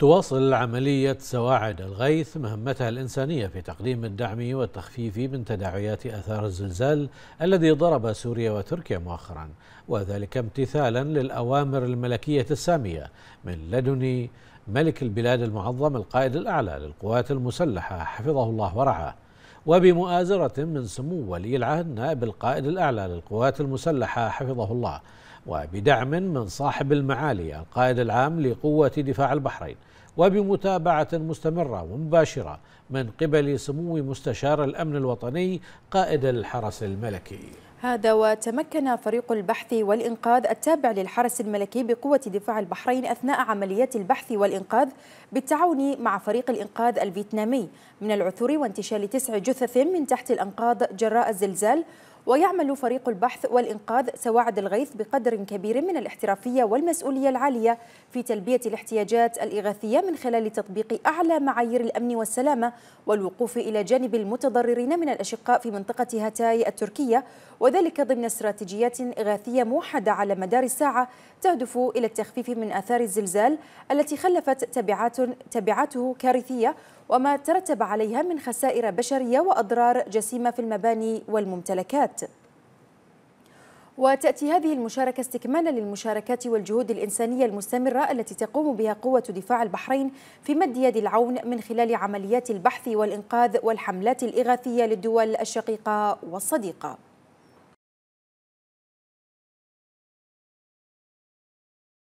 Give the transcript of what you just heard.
تواصل عملية سواعد الغيث مهمتها الإنسانية في تقديم الدعم والتخفيف من تداعيات آثار الزلزال الذي ضرب سوريا وتركيا مؤخرا وذلك امتثالا للأوامر الملكية السامية من لدن ملك البلاد المعظم القائد الأعلى للقوات المسلحة حفظه الله ورعاه وبمؤازرة من سمو ولي العهد نائب القائد الأعلى للقوات المسلحة حفظه الله وبدعم من صاحب المعالي القائد العام لقوة دفاع البحرين وبمتابعة مستمرة ومباشرة من قبل سمو مستشار الأمن الوطني قائد الحرس الملكي هذا وتمكن فريق البحث والإنقاذ التابع للحرس الملكي بقوة دفاع البحرين أثناء عمليات البحث والإنقاذ بالتعاون مع فريق الإنقاذ الفيتنامي من العثور وانتشال تسع جثث من تحت الأنقاض جراء الزلزال ويعمل فريق البحث والإنقاذ سواعد الغيث بقدر كبير من الاحترافية والمسؤولية العالية في تلبية الاحتياجات الإغاثية من خلال تطبيق أعلى معايير الأمن والسلامة والوقوف إلى جانب المتضررين من الأشقاء في منطقة هاتاي التركية وذلك ضمن استراتيجيات إغاثية موحدة على مدار الساعة تهدف إلى التخفيف من آثار الزلزال التي خلفت تبعات تبعاته كارثية وما ترتب عليها من خسائر بشرية وأضرار جسيمة في المباني والممتلكات وتأتي هذه المشاركة استكمالا للمشاركات والجهود الإنسانية المستمرة التي تقوم بها قوة دفاع البحرين في مد يد العون من خلال عمليات البحث والإنقاذ والحملات الإغاثية للدول الشقيقة والصديقة